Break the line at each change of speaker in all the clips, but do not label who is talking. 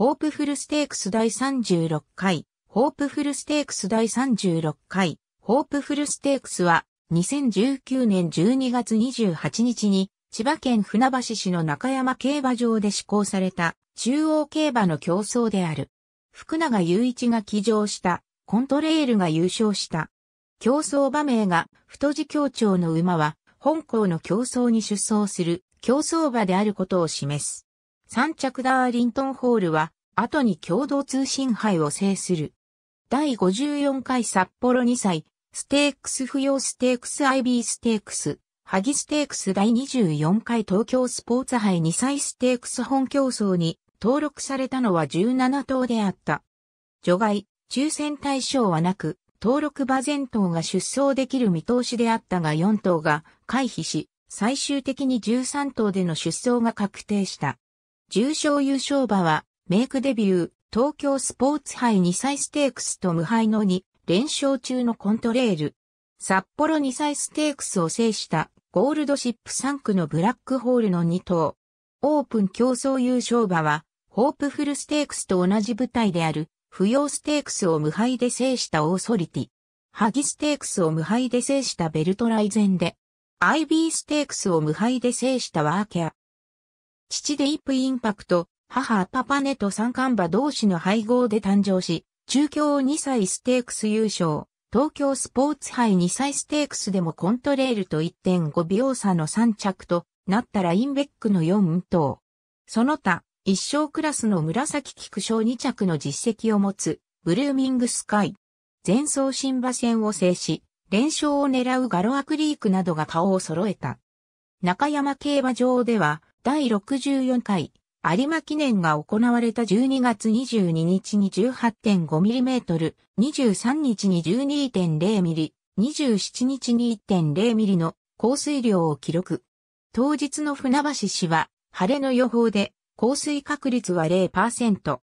ホープフルステークス第36回、ホープフルステークス第36回、ホープフルステークスは、2019年12月28日に、千葉県船橋市の中山競馬場で施行された、中央競馬の競争である。福永雄一が騎乗した、コントレールが優勝した。競争馬名が、太字協調の馬は、本校の競争に出走する競争馬であることを示す。3着ダーリントンホールは、後に共同通信杯を制する。第54回札幌2歳、ステークス不要ステークス IB ステークス、ハギステークス第24回東京スポーツ杯2歳ステークス本競争に登録されたのは17頭であった。除外、抽選対象はなく、登録馬全頭が出走できる見通しであったが4頭が回避し、最終的に13頭での出走が確定した。重賞優勝馬は、メイクデビュー、東京スポーツ杯2歳ステークスと無敗の2連勝中のコントレール。札幌2歳ステークスを制したゴールドシップ3区のブラックホールの2頭。オープン競争優勝馬は、ホープフルステークスと同じ舞台である、不要ステークスを無敗で制したオーソリティ。ハギステークスを無敗で制したベルトライゼンで、IB ステークスを無敗で制したワーケア。父デイプインパクト、母パパネと三冠馬同士の配合で誕生し、中京2歳ステークス優勝、東京スポーツ杯2歳ステークスでもコントレールと1.5秒差の3着となったらインベックの4等。その他、一勝クラスの紫菊賞2着の実績を持つ、ブルーミングスカイ。前走新馬戦を制し、連勝を狙うガロアクリークなどが顔を揃えた。中山競馬場では、第64回有馬記念が行われた12月22日に 18.5mm、23日に 12.0mm、27日に 1.0mm の降水量を記録。当日の船橋市は晴れの予報で降水確率は0%。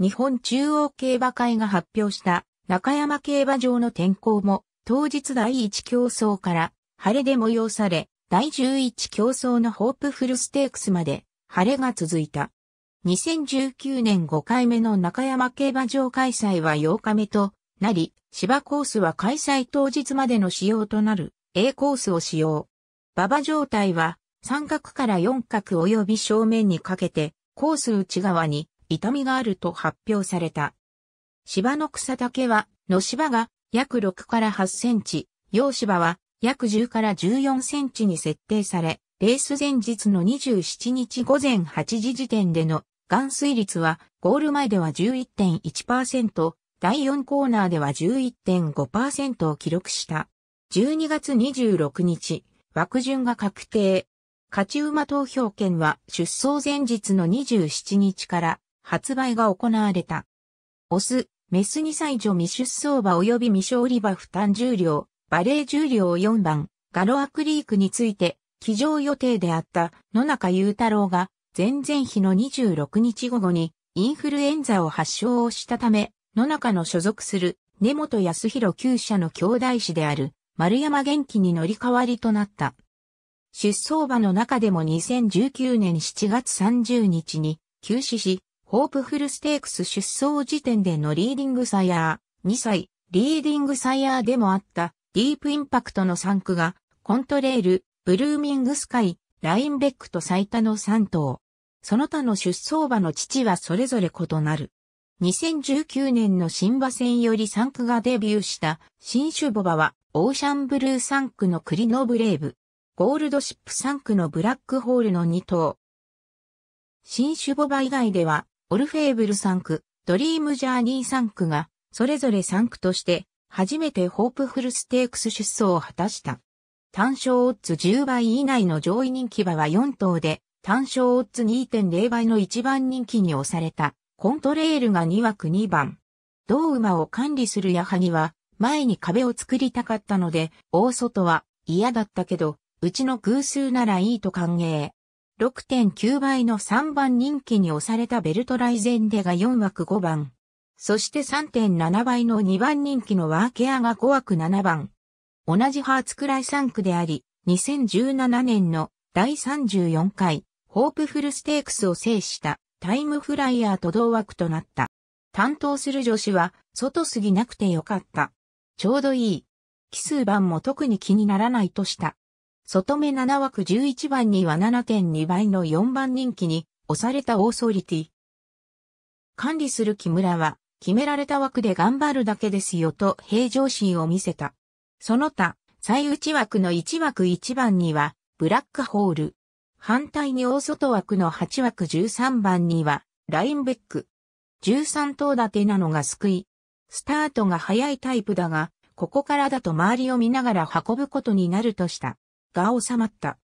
日本中央競馬会が発表した中山競馬場の天候も当日第一競争から晴れで催され第11競争のホープフルステークスまで晴れが続いた。2019年5回目の中山競馬場開催は8日目となり、芝コースは開催当日までの仕様となる A コースを使用。馬場状態は三角から四角及び正面にかけてコース内側に痛みがあると発表された。芝の草丈は、野芝が約6から8センチ、洋芝は約10から14センチに設定され、レース前日の27日午前8時時点での含水率はゴール前では11.1%、第4コーナーでは11.5%を記録した。12月26日、枠順が確定。勝ち馬投票券は出走前日の27日から発売が行われた。オス、メス2歳女未出走馬及び未勝利馬負担重量、バレー重量4番、ガロアクリークについて、起乗予定であった野中雄太郎が、前々日の26日午後に、インフルエンザを発症をしたため、野中の所属する根本康弘旧社の兄弟子である丸山元気に乗り代わりとなった。出走馬の中でも2019年7月30日に休止し、ホープフルステークス出走時点でのリーディングサイヤー、2歳、リーディングサイヤーでもあったディープインパクトの3区が、コントレール、ブルーミングスカイ、ラインベックと最多の3頭。その他の出走馬の父はそれぞれ異なる。2019年の新馬戦より3区がデビューした新種ボバは、オーシャンブルー3区のクリノブレーブ、ゴールドシップ3区のブラックホールの2頭。新種ボバ以外では、オルフェーブル3区、ドリームジャーニー3区が、それぞれ3区として、初めてホープフルステークス出走を果たした。単勝オッズ10倍以内の上位人気馬は4頭で、単勝オッズ2.0倍の1番人気に押された、コントレールが2枠2番。同馬を管理する矢作は、前に壁を作りたかったので、大外は嫌だったけど、うちの偶数ならいいと歓迎。6.9倍の3番人気に押されたベルトライゼンデが4枠5番。そして3.7倍の2番人気のワーケアが5枠7番。同じハーツクライ3区であり、2017年の第34回ホープフルステークスを制したタイムフライヤーと同枠となった。担当する女子は外すぎなくてよかった。ちょうどいい。奇数番も特に気にならないとした。外目7枠11番には7.2倍の4番人気に押されたオーソリティ。管理する木村は決められた枠で頑張るだけですよと平常心を見せた。その他、最内枠の1枠1番には、ブラックホール。反対に大外枠の8枠13番には、ラインベック。13頭立てなのが救い。スタートが早いタイプだが、ここからだと周りを見ながら運ぶことになるとした。が収まった。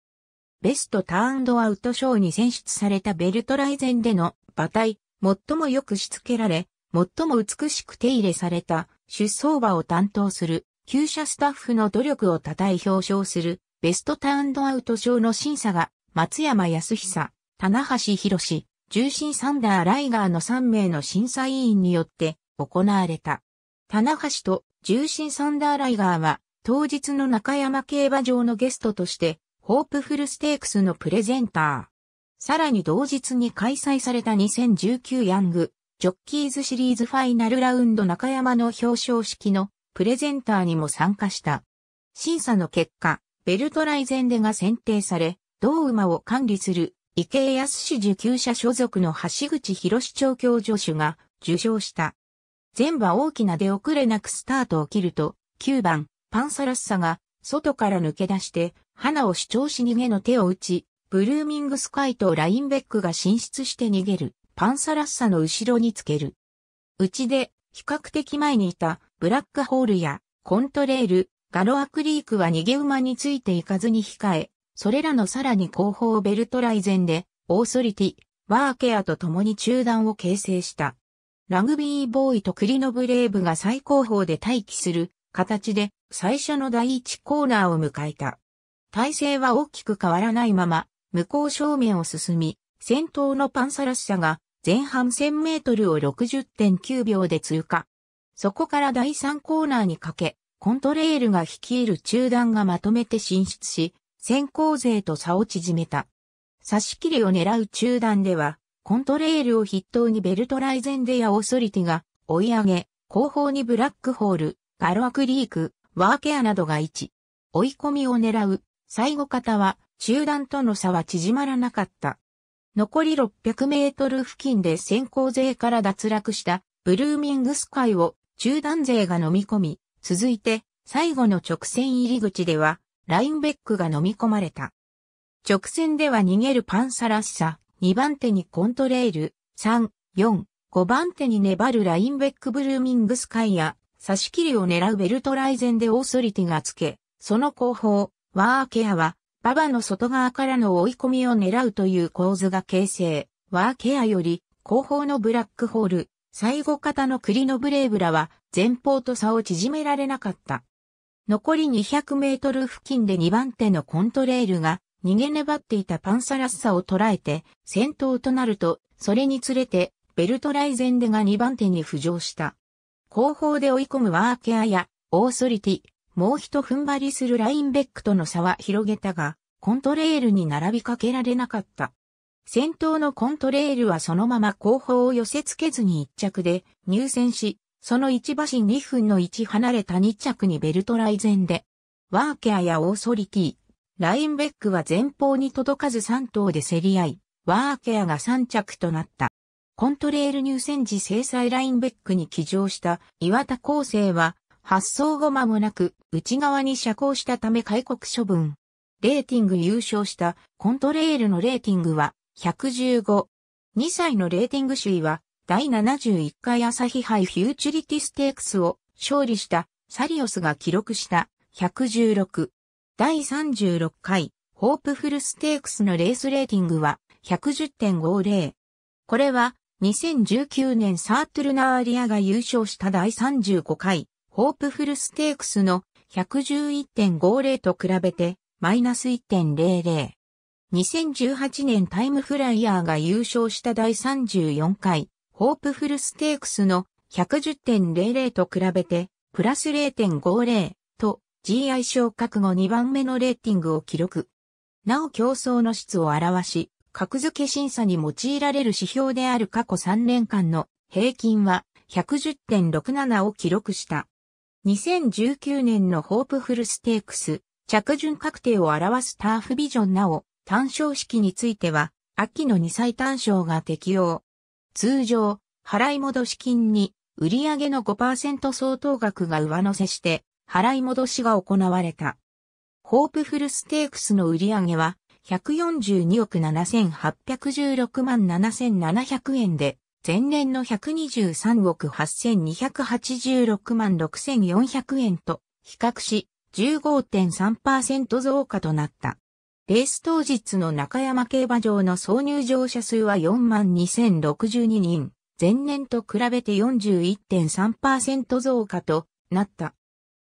ベストターンドアウト賞に選出されたベルトライゼンでの馬体、最もよくしつけられ、最も美しく手入れされた出走馬を担当する、旧車スタッフの努力を称え表彰する、ベストターンドアウト賞の審査が、松山康久、棚橋博士、重心サンダー・ライガーの3名の審査委員によって行われた。棚橋と重心サンダー・ライガーは、当日の中山競馬場のゲストとして、ホープフルステークスのプレゼンター。さらに同日に開催された2019ヤングジョッキーズシリーズファイナルラウンド中山の表彰式のプレゼンターにも参加した。審査の結果、ベルトライゼンデが選定され、同馬を管理する池江康受給者所属の橋口博士調教助手が受賞した。全馬大きな出遅れなくスタートを切ると、9番、パンサラッサが外から抜け出して、花を主張し逃げの手を打ち、ブルーミングスカイとラインベックが進出して逃げる。パンサラッサの後ろにつける。うちで、比較的前にいた、ブラックホールや、コントレール、ガロアクリークは逃げ馬についていかずに控え、それらのさらに後方ベルトライゼンで、オーソリティ、ワーケアと共に中断を形成した。ラグビーボーイとクリノブレーブが最高峰で待機する形で最初の第一コーナーを迎えた。体勢は大きく変わらないまま、向こう正面を進み、先頭のパンサラッシャが前半1000メートルを60.9秒で通過。そこから第3コーナーにかけ、コントレールが率いる中団がまとめて進出し、先行勢と差を縮めた。差し切りを狙う中団では、コントレールを筆頭にベルトライゼンデやオソリティが追い上げ、後方にブラックホール、ガロアクリーク、ワーケアなどが位置。追い込みを狙う、最後方は中団との差は縮まらなかった。残り600メートル付近で先行勢から脱落したブルーミングスカイを中断勢が飲み込み、続いて最後の直線入り口ではラインベックが飲み込まれた。直線では逃げるパンサラッサ、2番手にコントレール、3、4、5番手に粘るラインベックブルーミングスカイや差し切りを狙うベルトライゼンでオーソリティがつけ、その後方、ワーケアは馬場の外側からの追い込みを狙うという構図が形成、ワーケアより後方のブラックホール、最後方の栗のブレーブラは前方と差を縮められなかった。残り200メートル付近で2番手のコントレールが逃げ粘っていたパンサラッサを捉えて先頭となると、それにつれてベルトライゼンデが2番手に浮上した。後方で追い込むワーケアやオーソリティ、もう一踏ん張りするラインベックとの差は広げたが、コントレールに並びかけられなかった。先頭のコントレールはそのまま後方を寄せ付けずに一着で入線し、その一馬身2分の1離れた2着にベルトライゼンで、ワーケアやオーソリティ、ラインベックは前方に届かず3頭で競り合い、ワーケアが3着となった。コントレール入選時制裁ラインベックに起乗した岩田康生は発送後間もなく内側に遮光したため開国処分。レーティング優勝したコントレールのレーティングは115。2歳のレーティング首位は第71回朝日杯フューチュリティステークスを勝利したサリオスが記録した116。第36回ホープフルステークスのレースレーティングは110.50。これは2019年サートゥルナーリアが優勝した第35回ホープフルステークスの111.50と比べてマイナス1.00。2018年タイムフライヤーが優勝した第34回ホープフルステークスの110.00と比べてプラス0.50と GI 昇格後2番目のレーティングを記録。なお競争の質を表し、格付け審査に用いられる指標である過去3年間の平均は110.67を記録した。2019年のホープフルステークス、着順確定を表すターフビジョンなお、単勝式については、秋の2歳単勝が適用。通常、払い戻し金に、売上の5%相当額が上乗せして、払い戻しが行われた。ホープフルステークスの売上は、142億7816万7700円で、前年の123億8286万6400円と比較し15.3%増加となった。レース当日の中山競馬場の挿入乗車数は42,062人、前年と比べて41.3%増加となった。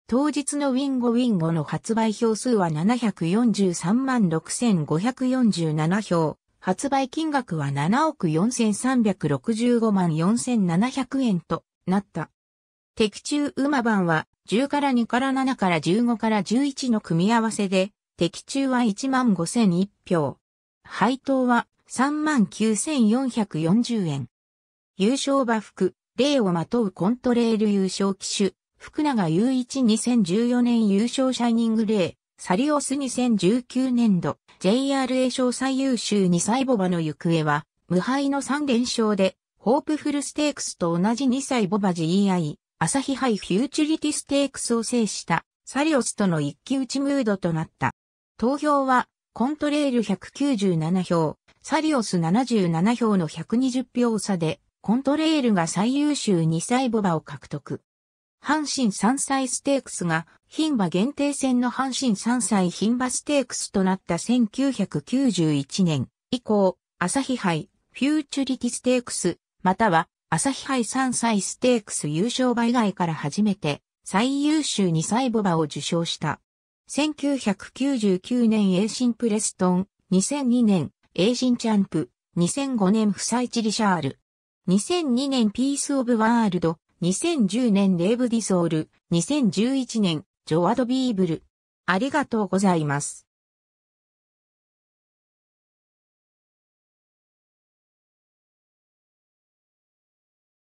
当日のウィンゴウィンゴの発売票数は743万6547票、発売金額は7億4365万4700円となった。敵中馬番は10から2から7から15から11の組み合わせで、敵中は1万5001票。配当は39,440円。優勝馬服、例をまとうコントレール優勝機種、福永雄一2014年優勝シャイニングレサリオス2019年度、JRA 賞最優秀2歳ボバの行方は、無敗の3連勝で、ホープフルステークスと同じ2歳ボバ g ア i 朝日杯フューチュリティステークスを制した、サリオスとの一騎打ちムードとなった。投票は、コントレール197票、サリオス77票の120票差で、コントレールが最優秀2歳ボバを獲得。阪神山歳ステークスが、牝馬限定戦の阪神山歳牝馬ステークスとなった1991年以降、朝日杯、フューチュリティステークス、または朝日杯山歳ステークス優勝馬以外から初めて、最優秀2歳母馬を受賞した。1999年英神プレストン、2002年英神チャンプ、2005年サイチリシャール。2002年ピースオブワールド、2010年レイブ・ディソール、2011年ジョアド・ビーブル。ありがとうございます。